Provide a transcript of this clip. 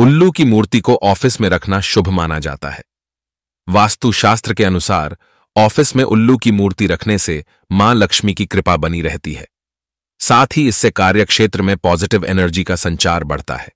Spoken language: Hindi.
उल्लू की मूर्ति को ऑफिस में रखना शुभ माना जाता है वास्तुशास्त्र के अनुसार ऑफिस में उल्लू की मूर्ति रखने से मां लक्ष्मी की कृपा बनी रहती है साथ ही इससे कार्यक्षेत्र में पॉजिटिव एनर्जी का संचार बढ़ता है